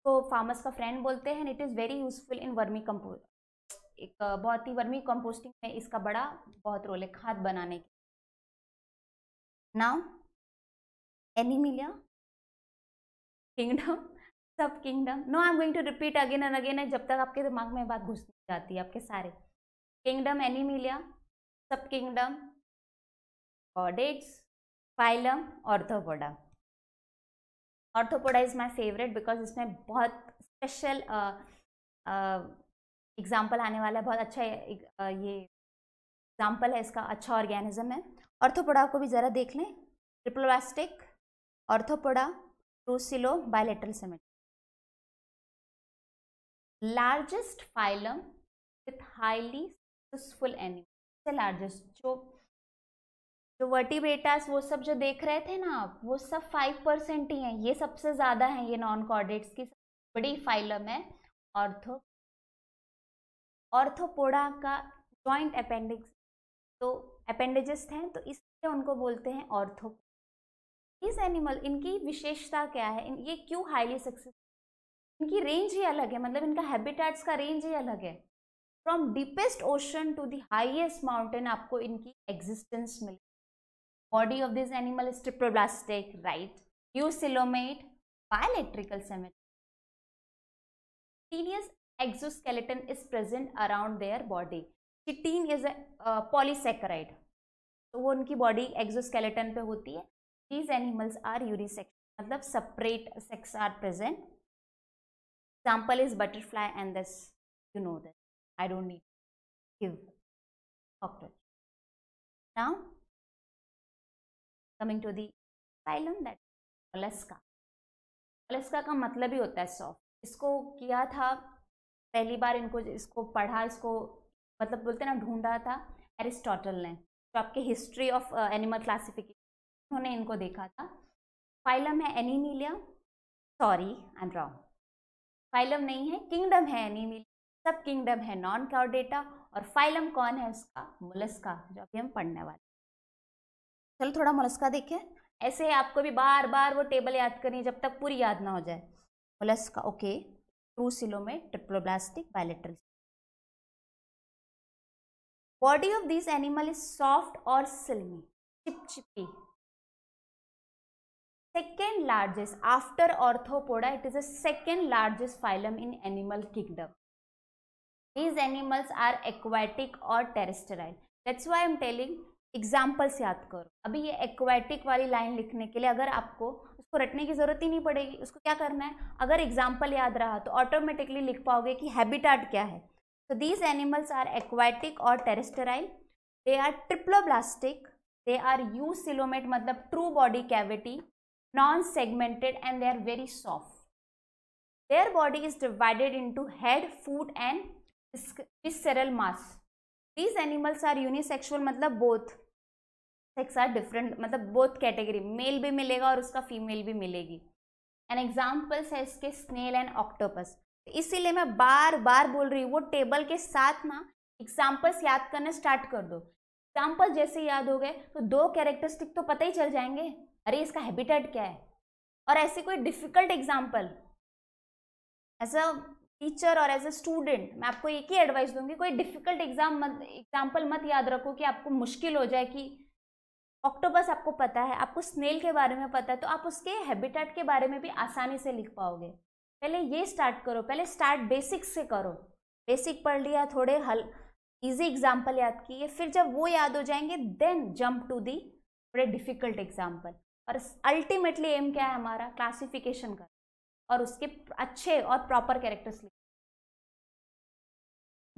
तो फार्मर्स का फ्रेंड बोलते हैं it is very useful in vermicompost एक बहुत ही वर्मी कंपोस्टिंग में इसका बड़ा बहुत रोल है खाद बनाने की now animalia kingdom subkingdom no I am going to repeat again and again जब तक आपके दिमाग में बात घुस जाती है आपके सारे किंगडम एनिमिलिया सब subkingdom chordates phylum Arthropoda Arthropoda is my favourite because इसमें बहुत स्पेशल एग्जाम्पल आने वाला है बहुत अच्छा ये एग्जाम्पल है इसका अच्छा ऑर्गेनिज्म है ऑर्थोपोडा को भी ज़रा देख लें triploblastic Arthropoda true coelom bilateral symmetry largest phylum with highly useful animal largest जो जो वर्टिबेटास वो सब जो देख रहे थे ना आप वो सब फाइव परसेंट ही हैं ये सबसे ज़्यादा हैं ये नॉन कॉर्डेट्स की बड़ी फाइलम है ऑर्थो ऑर्थोपोडा का जॉइंट अपेंडिक्स तो अपेंडेजिस्ट हैं तो इसलिए उनको बोलते हैं ऑर्थो इस एनिमल इनकी विशेषता क्या है ये क्यों हाईली सक्सेसफुल इनकी रेंज ही अलग है मतलब इनका हैबिटेट्स का रेंज ही अलग है from deepest ocean to the highest mountain आपको इनकी एग्जिस्टेंस मिले body of this animal is triploblastic right eucoelomate bilateral Serious exoskeleton is present around their body chitin is polysaccharide तो वो उनकी बॉडी एक्सोस्केलेटन पे होती है दीज एनिमल्स आर यूनिसेक्स मतलब separate sex are present example is butterfly and this you know this I don't need give cockroach. Now coming to the xylem that mollusca. Mollusca का मतलब ही होता है soft इसको किया था पहली बार इनको इसको पढ़ा इसको मतलब बोलते ना ढूंढा था एरिस्टोटल ने जो आपके हिस्ट्री ऑफ एनिमल क्लासिफिकेशन उन्होंने इनको देखा था फाइलम है Animalia sorry I am wrong phylum नहीं है किंगडम है एनीमिलिया सब किंगडम है नॉन क्लाउडेटा और फाइलम कौन है उसका मुलस्का जो अभी हम पढ़ने वाले चलो थोड़ा मुलस्का देखें ऐसे आपको भी बार बार वो टेबल याद करनी जब तक पूरी याद ना हो जाए मुलस्का ओके ट्रूसिलो में triploblastic bilateral body of this animal is soft और सिल्मी चिपचिपी second largest after Arthropoda it is a second largest phylum in animal kingdom these animals are aquatic और terrestrial that's why am telling examples याद करो अभी ये aquatic वाली line लिखने के लिए अगर आपको उसको रटने की जरूरत ही नहीं पड़ेगी उसको क्या करना है अगर एग्जाम्पल याद रहा तो ऑटोमेटिकली लिख पाओगे कि हैबिटाट क्या है So these animals are aquatic or terrestrial. They are triploblastic. They are eucilomate मतलब true body cavity, non-segmented and they are very soft. Their body is divided into head, foot and visceral mass. These animals are unisexual मतलब both sex are different मतलब both category male भी मिलेगा और उसका female भी मिलेगी N examples है इसके स्नेल एंड ऑक्टोपस इसीलिए मैं बार बार बोल रही हूँ वो टेबल के साथ ना एग्जाम्पल्स याद करना स्टार्ट कर दो एग्जाम्पल जैसे याद हो गए तो दो कैरेक्टरिस्टिक तो पता ही चल जाएंगे अरे इसका हैबिटेट क्या है और ऐसे कोई difficult example as a teacher और एज अ स्टूडेंट मैं आपको एक ही एडवाइस दूंगी कोई डिफिकल्ट एग्जाम मत एग्जाम्पल मत याद रखो कि आपको मुश्किल हो जाए कि ऑक्टोपस आपको पता है आपको स्नेल के बारे में पता है तो आप उसके हैबिटेट के बारे में भी आसानी से लिख पाओगे पहले ये स्टार्ट करो पहले स्टार्ट बेसिक से करो बेसिक पढ़ लिया थोड़े हल इजी एग्जाम्पल याद किए फिर जब वो याद हो जाएंगे देन जंप टू दी थोड़े डिफिकल्ट एग्जाम्पल और अल्टीमेटली एम क्या है हमारा क्लासिफिकेशन का और उसके अच्छे और प्रॉपर कैरेक्टर्स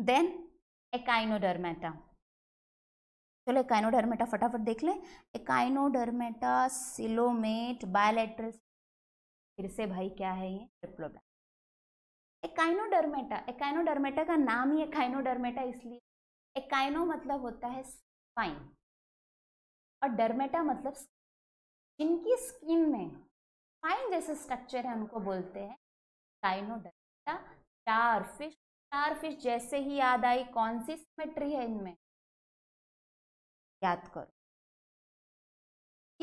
देन एकाइनोडर्मेटा चलो एकाइनोडर्मेटा फटाफट देख लें एकाइनोडर्मेटा सिलोमेट बायोलेट्रल फिर से भाई क्या है ये ट्रिप्लोबैन एकाइनोडर्मेटा एकाइनोडर्मेटा का नाम ही एकाइनोडर्मेटा इसलिए एकाइनो मतलब होता है स्पाइन और डर्मेटा मतलब जिनकी स्किन में स्पाइन जैसे स्ट्रक्चर है उनको बोलते हैं Echinodermata starfish starfish जैसे ही याद आई कौन सी सिमेट्री है इनमें याद करो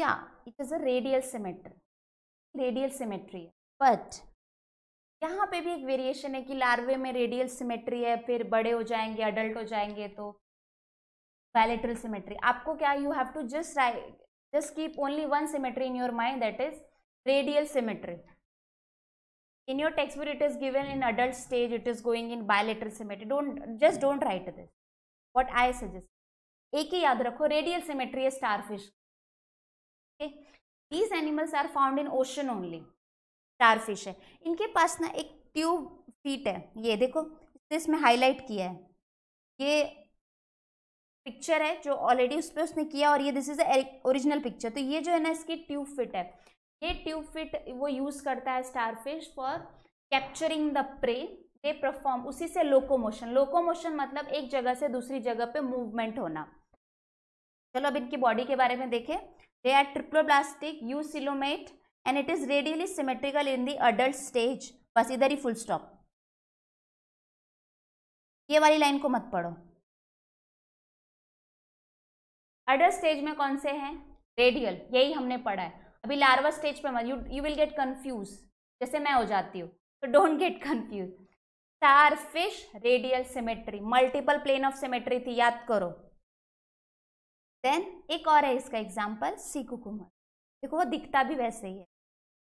या it is a radial symmetry radial symmetry है बट यहाँ पे भी एक वेरिएशन है कि लार्वे में रेडियल सिमेट्री है फिर बड़े हो जाएंगे अडल्ट हो जाएंगे तो बैलेट्रल सिमेट्री आपको क्या you have to just write just keep only one symmetry in your mind that is radial symmetry your textbook it is given in adult stage it is going in bilateral symmetry don't just don't write this what I suggest एक ही याद रखो radial symmetry है starfish fish these animals are found in ocean only starfish है इनके पास ना एक tube feet है ये देखो इसमें हाईलाइट किया है ये पिक्चर है जो ऑलरेडी उस पर उसने किया और ये दिस इज ओरिजिनल पिक्चर तो ये जो है ना इसकी ट्यूब फिट है ये ट्यूब फिट वो यूज़ करता है starfish for capturing the prey they perform उसी से लोकोमोशन लोकोमोशन मतलब एक जगह से दूसरी जगह पे मूवमेंट होना चलो अब इनकी बॉडी के बारे में देखें They are triploblastic eucilomate and it is radially symmetrical in the adult stage. बस इधर ही फुल स्टॉप ये वाली लाइन को मत पढ़ो अडल्ट स्टेज में कौन से हैं रेडियल यही हमने पढ़ा है अभी लार्वा स्टेज पे मत you you will get confuse जैसे मैं हो जाती हूँ तो don't get confuse starfish radial symmetry multiple plane of symmetry थी याद करो देन एक और है इसका एग्जाम्पल सी कुकुमर देखो वो दिखता भी वैसे ही है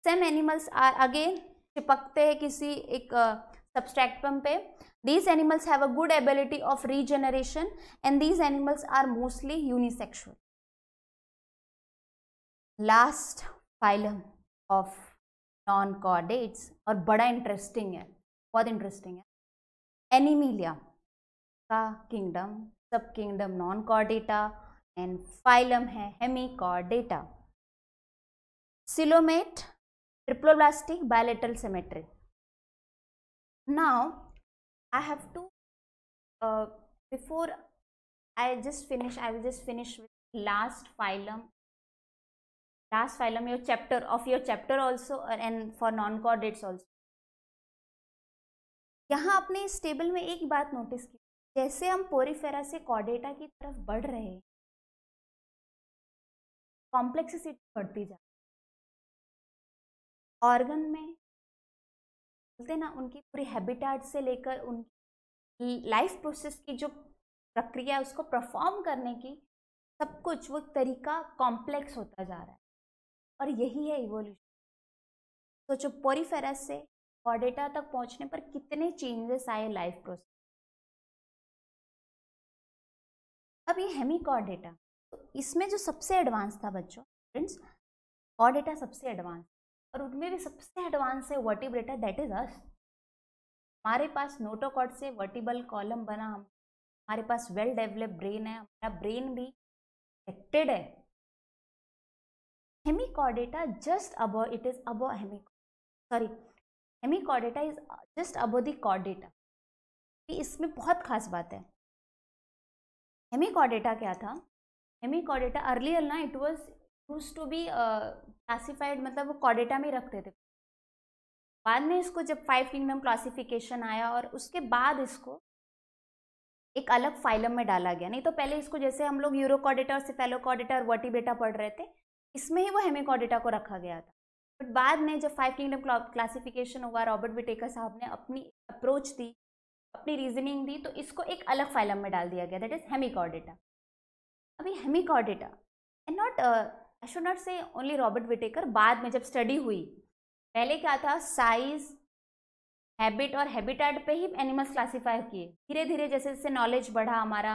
सेम एनिमल्स आर अगेन चिपकते हैं किसी एक सब्सट्रैक्ट सबस्ट्रैक्टम पे these animals have a good ability of regeneration and these animals are mostly unisexual last phylum of non chordates और बड़ा इंटरेस्टिंग है बहुत इंटरेस्टिंग है एनिमिलिया का किंगडम सब किंगडम नॉन कॉडेटा एंड फाइलम है Hemichordata coelomate triploblastic bilateral symmetry now i have to uh, before i just finish i will just finish with last phylum last phylum your chapter of your chapter also and for non chordates also यहाँ आपने इस table में एक बात notice की जैसे हम Porifera से कॉर्डेटा की तरफ बढ़ रहे हैं कॉम्प्लेक्सिटी बढ़ती जा ऑर्गन में बोलते ना उनकी पूरी हैबिटाट से लेकर उनकी लाइफ प्रोसेस की जो प्रक्रिया है उसको परफॉर्म करने की सब कुछ वो तरीका कॉम्प्लेक्स होता जा रहा है और यही है इवोल्यूशन सोचो तो जो पोरीफेरस से ऑडेटा तक पहुंचने पर कितने चेंजेस आए लाइफ प्रोसेस अब ये हेमिकॉर्डेटा इसमें जो सबसे एडवांस था बच्चों फ्रेंड्स और डेटा सबसे एडवांस और उनमें भी सबसे एडवांस है डेटा दैट इज अस हमारे पास नोटोकॉड से वर्टिबल कॉलम बना हम हमारे पास वेल डेवलप ब्रेन है हमारा ब्रेन भी एक्टेड है Hemichordata just about it is about hemicho sorry Hemichordata is just about the इसमें बहुत खास बात है हेमिकॉडेटा क्या था हेमिकॉडेटा अर्लियर ना it was use to be classified मतलब वो कॉडेटा में रखते थे बाद में इसको जब फाइव किंगडम क्लासिफिकेशन आया और उसके बाद इसको एक अलग फाइलम में डाला गया नहीं तो पहले इसको जैसे हम लोग यूरोकॉडेटा और सिफेलोकॉडेटा और वटीबेटा पढ़ रहे थे इसमें ही वो हेमिकॉडेटा को रखा गया था बट बाद में जब फाइव किंगडम क्लासिफिकेशन हुआ रॉबर्ट बिटेकर साहब ने अपनी अप्रोच दी अपनी रीजनिंग दी तो इसको एक अलग फाइलम में डाल दिया गया दैट इज हेमिकॉडेटा अभी Hemichordata and not I should not say only Robert Whittaker बाद में जब स्टडी हुई पहले क्या था साइज हैबिट और हैबिटेट पे ही एनिमल्स क्लासीफाई किए धीरे धीरे जैसे जैसे नॉलेज बढ़ा हमारा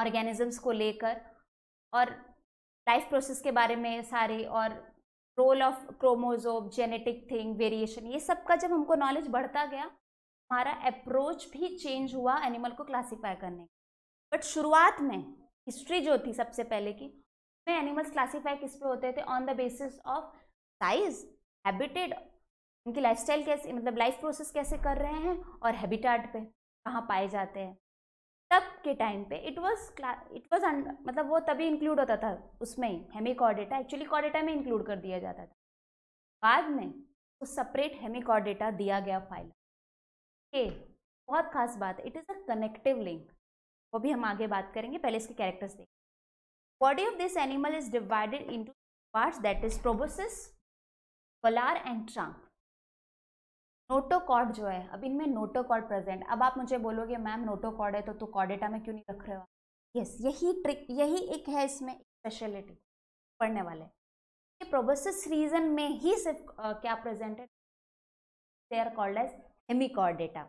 ऑर्गेनिजम्स को लेकर और लाइफ प्रोसेस के बारे में सारे और role of chromosome genetic thing variation ये सब का जब हमको नॉलेज बढ़ता गया हमारा अप्रोच भी चेंज हुआ एनिमल को क्लासीफाई करने बट शुरुआत में हिस्ट्री जो थी सबसे पहले की उसमें एनिमल्स क्लासीफाई किस पे होते थे on the basis of size habitat उनकी लाइफस्टाइल कैसे मतलब लाइफ प्रोसेस कैसे कर रहे हैं और हैबिटाट पे कहाँ पाए जाते हैं तब के टाइम पे इट वाज इट वाज मतलब वो तभी इंक्लूड होता था उसमें ही हेमिकॉर्डेटा एक्चुअली कॉर्डेटा में इंक्लूड कर दिया जाता था बाद में वो सेपरेट हेमिकॉर्डेटा दिया गया फाइल के बहुत खास बात है it is a connective link वो भी हम आगे बात करेंगे पहले इसके कैरेक्टर्स देखें body of this animal is divided two part that is proboscis collar and trunk notochord जो है अब इनमें नोटोकॉर्ड प्रेजेंट अब आप मुझे बोलोगे मैम नोटोकॉर्ड है तो तू कॉर्डेटा में क्यों नहीं रख रहे हो यस यही ट्रिक यही एक है इसमें स्पेशलिटी पढ़ने वाले ये प्रोबोसिस रीजन में ही सिर्फ uh, क्या प्रेजेंट है they are called as Hemichordata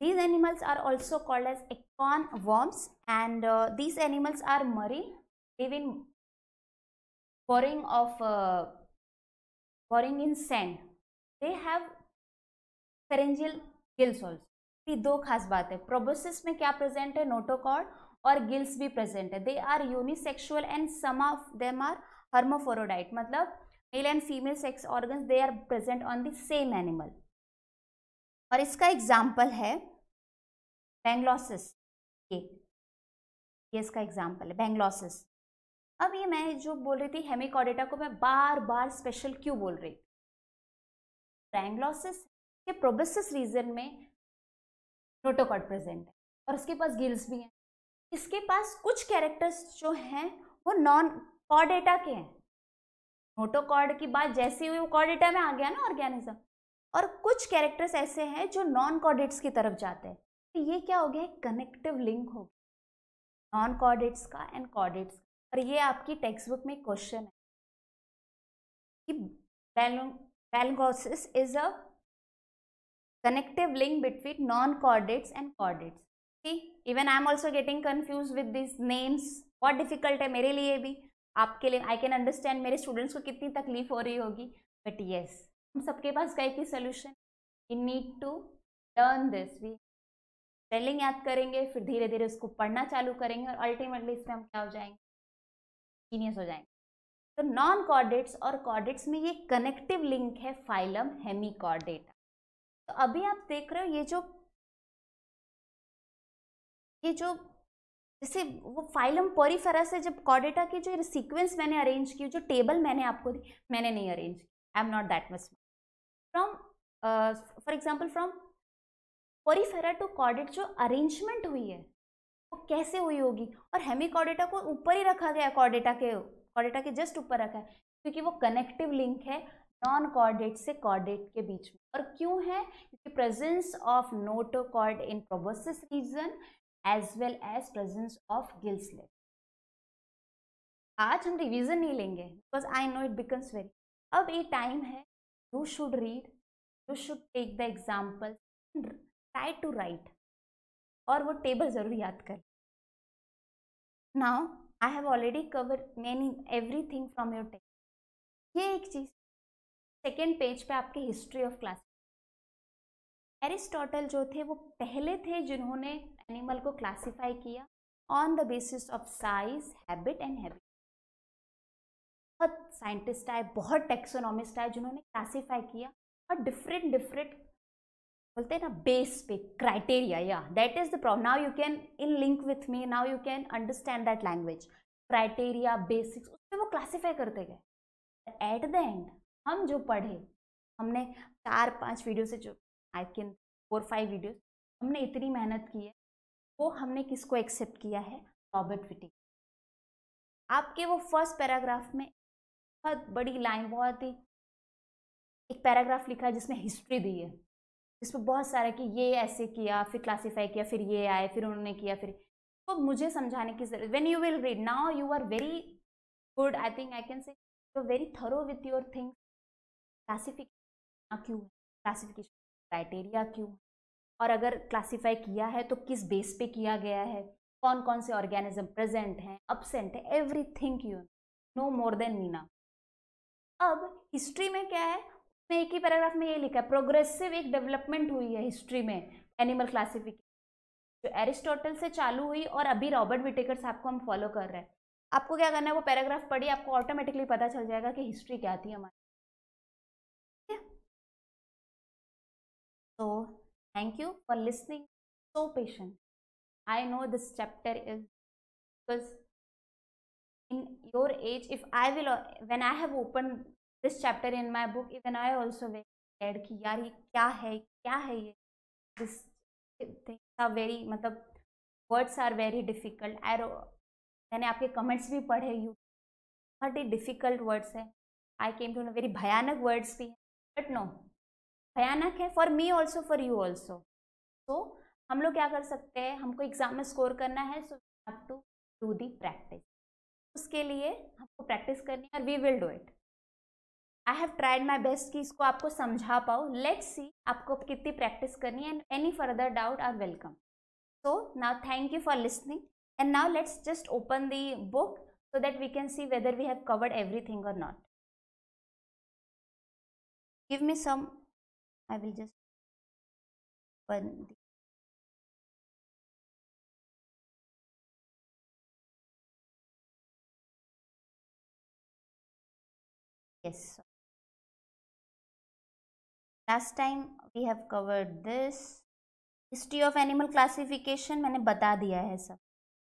These animals are also called as econ worms and uh, these animals are marine, live in boring of uh, boring in sand. They have pharyngeal gills So, These two khas baat hai. Proboscis mein Notochord or gills bhi present They are unisexual and some of them are hermaphrodite. Matlab male and female sex organs they are present on the same animal. और इसका example है बैंगलॉसिस ये ये इसका example है बैंगलॉसिस अब ये मैं जो बोल रही थी हेमिकॉडेटा को मैं बार बार स्पेशल क्यों बोल रही थी बैंगलॉसिस के प्रोबेसिस रीजन में प्रोटोकॉड प्रेजेंट है और उसके पास गिल्स भी हैं इसके पास कुछ कैरेक्टर्स जो हैं वो नॉन कॉडेटा के हैं नोटोकॉड की बात जैसे हुई वो कॉडेटा में आ गया ना ऑर्गेनिज्म और कुछ कैरेक्टर्स ऐसे हैं जो नॉन कॉर्डेट्स की तरफ जाते हैं तो ये क्या हो गया कनेक्टिव लिंक हो गया नॉन कॉर्डेट्स का एंड कॉर्डेट्स और ये आपकी टेक्स्ट बुक में क्वेश्चन है कि Balanoglossus is a connective link between non chordates and chordates even I am also getting confuse with this names बहुत डिफिकल्ट है मेरे लिए भी आपके लिए आई कैन अंडरस्टैंड मेरे स्टूडेंट्स को कितनी तकलीफ हो रही होगी बट येस हम सबके पास गए की solution you need to learn this we spelling याद करेंगे फिर धीरे धीरे उसको पढ़ना चालू करेंगे और अल्टीमेटली इसमें हम क्या हो जाएंगे जीनियस हो जाएंगे तो नॉन कॉर्डेट्स और कॉर्डेट्स में ये कनेक्टिव लिंक है फाइलम हेमी कॉर्डेटा तो अभी आप देख रहे हो ये जो ये जो जैसे वो फाइलम पोरीफेरा से जब कॉर्डेटा की जो सीक्वेंस मैंने अरेंज की जो टेबल मैंने आपको दी मैंने नहीं arrange I am not that much from for example from Porifera to chordate जो अरेंजमेंट हुई है वो तो कैसे हुई होगी और हेमी कॉर्डेटा को ऊपर ही रखा गया कॉर्डेटा के कॉर्डेटा के जस्ट ऊपर रखा है क्योंकि वो कनेक्टिव लिंक है नॉन कॉर्डेट से कॉर्डेट के बीच में और क्यों है क्योंकि presence of notochord in proboscis region as well as presence of gills gill slit आज हम रिवीजन नहीं लेंगे because I know it becomes very अब ये टाइम है you should read you should take the examples try try to write और वो table ज़रूर याद कर now I have already cover many everything from your text ये एक चीज़ सेकेंड पेज पे आपकी हिस्ट्री ऑफ क्लास एरिस्टोटल जो थे वो पहले थे जिन्होंने एनिमल को क्लासिफाई किया on the basis of size habit and habit बहुत साइंटिस्ट आए बहुत टेक्सोनॉमिस्ट आए जिन्होंने क्लासीफाई किया और डिफरेंट डिफरेंट बोलते हैं ना बेस पे क्राइटेरिया या that is the problem now you can in link with me now you can understand that language criteria basics उसमें वो क्लासीफाई करते गए एट द एंड हम जो पढ़े हमने चार पांच वीडियो से जो I can four five video हमने इतनी मेहनत की है वो हमने किसको एक्सेप्ट किया है रॉबर्ट विटिंग आपके वो फर्स्ट पैराग्राफ में बहुत बड़ी लाइन बहुत ही एक पैराग्राफ लिखा है जिसमें हिस्ट्री दी है जिसमें बहुत सारा कि ये ऐसे किया फिर क्लासीफाई किया फिर ये आए फिर उन्होंने किया फिर तो मुझे समझाने की जरूरत when you will read now you are very good I think I can say you are very thorough with your thing classification क्यों क्लासीफिकेशन क्राइटेरिया क्यों और अगर क्लासीफाई किया है तो किस बेस पे किया गया है कौन कौन से ऑर्गेनिज्म प्रेजेंट हैं अपसेंट है everything you know more than मीना अब हिस्ट्री में क्या है उसने एक ही पैराग्राफ में ये लिखा है प्रोग्रेसिव एक डेवलपमेंट हुई है हिस्ट्री में एनिमल क्लासिफिकेशन जो एरिस्टोटल से चालू हुई और अभी रॉबर्ट विटेकर साहब को हम फॉलो कर रहे हैं आपको क्या करना है वो पैराग्राफ पढ़िए आपको ऑटोमेटिकली पता चल जाएगा कि हिस्ट्री क्या थी हमारी तो thank you for listening so patient I know this chapter is because in your age if i will when i have opened this chapter in my book even i also very scared ki yaar ye kya hai kya hai ye this things are very matlab words are very difficult i maine aapke comments bhi padhe you बहुत ही difficult words hai i came to know very bhayanak words bhi हैं but no भयानक है for me also for you also so हम लोग क्या कर सकते हैं हमको एग्ज़ाम में स्कोर करना है so have to do the practice उसके लिए आपको प्रैक्टिस करनी है और we will do it I have tried my best कि इसको आपको समझा पाओ लेट्स सी आपको कितनी प्रैक्टिस करनी है and any further doubt are welcome so now thank you for listening and now let's just open the book so that we can see whether we have covered everything or not. Give me some, I will just open the yes last time we have covered this history of animal classification मैंने बता दिया है सब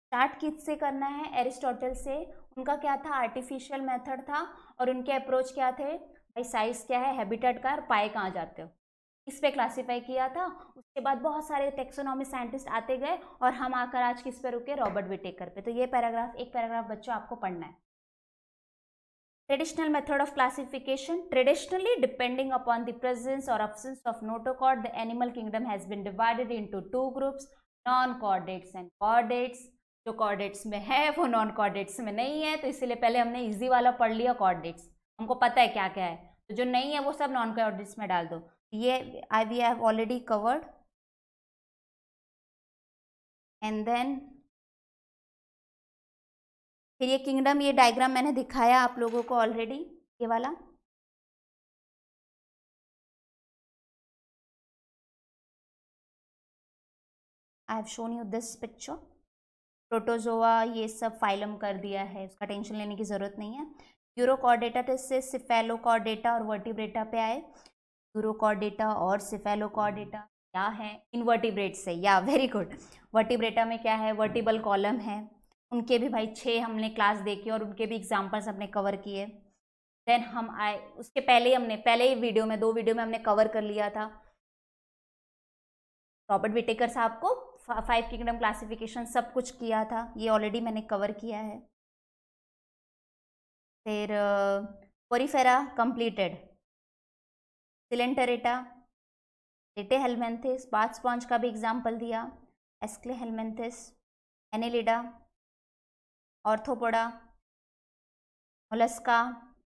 start से करना है Aristotle से उनका क्या था आर्टिफिशियल मेथड था और उनके अप्रोच क्या थे भाई साइज क्या है हैबिटेट का और पाए कहाँ जाते हो इस पे क्लासीफाई किया था उसके बाद बहुत सारे टेक्सोनॉमी साइंटिस्ट आते गए और हम आकर आज किस पे रुके रॉबर्ट विटेकर पे तो ये पैराग्राफ एक पैराग्राफ बच्चों आपको पढ़ना है Traditional method of classification. Traditionally, depending upon the presence or absence of notochord, the animal kingdom has been divided into two groups, non-chordates and chordates. जो कॉर्डेट्स में है वो नॉन कॉर्डेट्स में नहीं है तो इसीलिए पहले हमने इजी वाला पढ़ लिया कॉर्डेट्स हमको पता है क्या क्या है तो जो नहीं है वो सब नॉन कॉर्डेट्स में डाल दो ये I we have already covered and then फिर ये किंगडम ये डायग्राम मैंने दिखाया आप लोगों को ऑलरेडी ये वाला I have shown you this picture protozoa ये सब फाइलम कर दिया है उसका टेंशन लेने की ज़रूरत नहीं है यूरोकॉर्डेटा तो इससे सिफेलोकॉर्डेटा और वर्टिब्रेटा पे आए यूरोकॉर्डेटा और सिफेलोकॉर्डेटा क्या है इनवर्टिब्रेट से या वेरी गुड वर्टिब्रेटा में क्या है वर्टिबल कॉलम है उनके भी भाई छः हमने क्लास देखे और उनके भी एग्जाम्पल्स हमने कवर किए देन हम आए उसके पहले ही हमने पहले ही वीडियो में दो वीडियो में हमने कवर कर लिया था रॉबर्ट विटेकर साहब को फाइव किंगडम क्लासिफिकेशन सब कुछ किया था ये ऑलरेडी मैंने कवर किया है फिर पोरीफेरा कंप्लीटेड सिलेंटरेटा लेटे हेलमेंथिस बाथ स्पॉन्ज का भी एग्जाम्पल दिया aschelminthes annelida arthropoda mollusca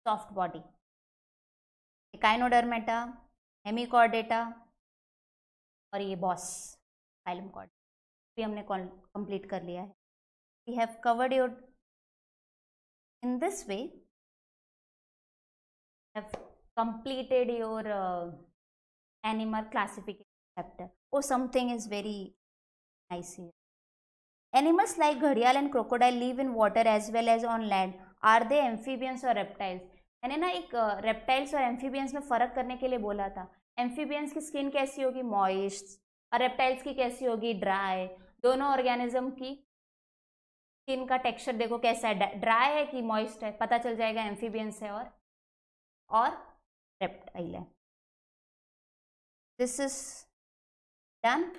soft body echinodermata hemichordata और ये बॉस फाइलम कॉर्ड भी हमने कंप्लीट कर लिया है we have covered your in this way have completed your animal classification chapter oh something is very nice Animals like घड़ियाल and crocodile live in water as well as on land. Are they amphibians or reptiles? मैंने ना एक reptiles और amphibians में फ़र्क करने के लिए बोला था एम्फीबियंस की स्किन कैसी होगी मॉइस्ट और रेप्टाइल्स की कैसी होगी ड्राई दोनों ऑर्गेनिज्म की स्किन का टेक्सचर देखो कैसा है ड्राई है कि मॉइस्ट है पता चल जाएगा एम्फीबियंस है और और रेप्टाइल है दिस इज डन